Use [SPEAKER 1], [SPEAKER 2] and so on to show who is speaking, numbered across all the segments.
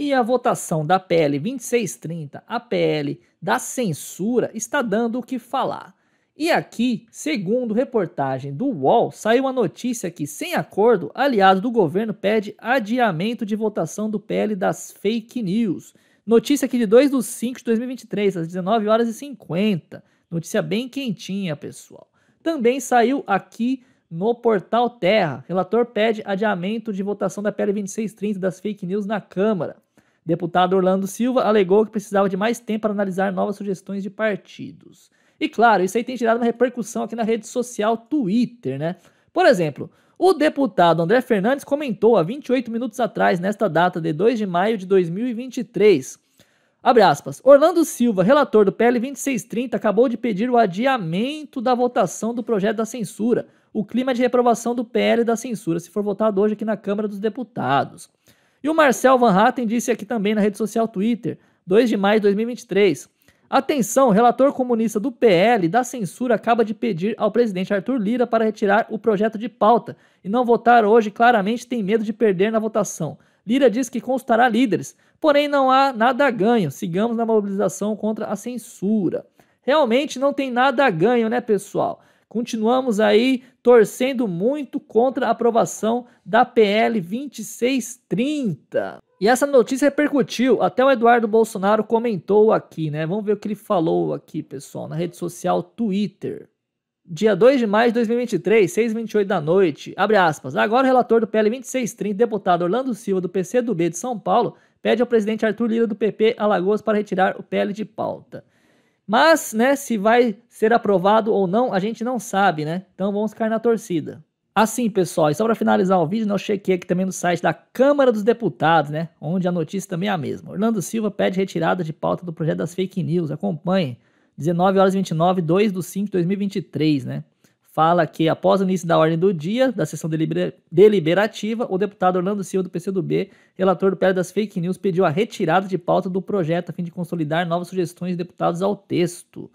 [SPEAKER 1] E a votação da PL 2630, a PL da censura, está dando o que falar. E aqui, segundo reportagem do UOL, saiu a notícia que, sem acordo, aliado do governo pede adiamento de votação do PL das fake news. Notícia aqui de 2 de 5 de 2023, às 19 horas e 50. Notícia bem quentinha, pessoal. Também saiu aqui no portal Terra. Relator pede adiamento de votação da PL 2630 das fake news na Câmara. Deputado Orlando Silva alegou que precisava de mais tempo para analisar novas sugestões de partidos. E claro, isso aí tem gerado uma repercussão aqui na rede social Twitter, né? Por exemplo, o deputado André Fernandes comentou há 28 minutos atrás, nesta data de 2 de maio de 2023. Abre aspas. Orlando Silva, relator do PL 2630, acabou de pedir o adiamento da votação do projeto da censura. O clima é de reprovação do PL da censura, se for votado hoje aqui na Câmara dos Deputados. E o Marcel Van Hatten disse aqui também na rede social Twitter, 2 de maio de 2023. Atenção, o relator comunista do PL da censura acaba de pedir ao presidente Arthur Lira para retirar o projeto de pauta e não votar hoje, claramente tem medo de perder na votação. Lira diz que consultará líderes, porém não há nada a ganho. Sigamos na mobilização contra a censura. Realmente não tem nada a ganho, né, pessoal? Continuamos aí torcendo muito contra a aprovação da PL 2630. E essa notícia repercutiu, até o Eduardo Bolsonaro comentou aqui, né? Vamos ver o que ele falou aqui, pessoal, na rede social Twitter. Dia 2 de maio de 2023, 6h28 da noite, abre aspas. Agora o relator do PL 2630, deputado Orlando Silva, do B de São Paulo, pede ao presidente Arthur Lira, do PP Alagoas, para retirar o PL de pauta. Mas, né, se vai ser aprovado ou não, a gente não sabe, né? Então vamos ficar na torcida. Assim, pessoal, e só para finalizar o vídeo, nós né, chequei aqui também no site da Câmara dos Deputados, né? Onde a notícia também é a mesma. Orlando Silva pede retirada de pauta do projeto das fake news. Acompanhe. 19 horas 29, 2 do 5 de 2023, né? fala que após o início da ordem do dia da sessão deliberativa, o deputado Orlando Silva do PCdoB, relator do PL das Fake News, pediu a retirada de pauta do projeto a fim de consolidar novas sugestões de deputados ao texto.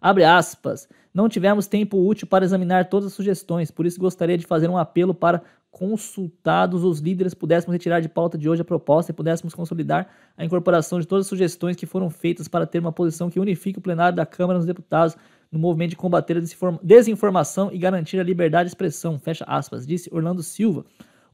[SPEAKER 1] Abre aspas. Não tivemos tempo útil para examinar todas as sugestões, por isso gostaria de fazer um apelo para consultados os líderes, pudéssemos retirar de pauta de hoje a proposta e pudéssemos consolidar a incorporação de todas as sugestões que foram feitas para ter uma posição que unifique o plenário da Câmara dos Deputados no movimento de combater a desinformação e garantir a liberdade de expressão, fecha aspas, disse Orlando Silva.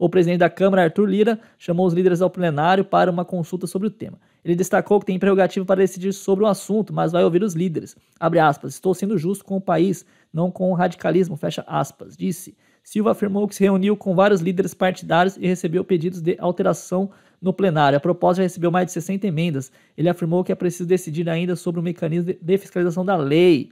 [SPEAKER 1] O presidente da Câmara, Arthur Lira, chamou os líderes ao plenário para uma consulta sobre o tema. Ele destacou que tem prerrogativa para decidir sobre o assunto, mas vai ouvir os líderes. Abre aspas, estou sendo justo com o país, não com o radicalismo, fecha aspas, disse. Silva afirmou que se reuniu com vários líderes partidários e recebeu pedidos de alteração no plenário. A proposta já recebeu mais de 60 emendas. Ele afirmou que é preciso decidir ainda sobre o mecanismo de fiscalização da lei.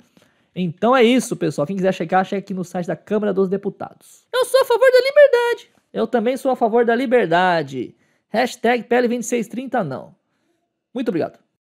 [SPEAKER 1] Então é isso, pessoal. Quem quiser checar, checa aqui no site da Câmara dos Deputados. Eu sou a favor da liberdade. Eu também sou a favor da liberdade. Hashtag PL2630 não. Muito obrigado.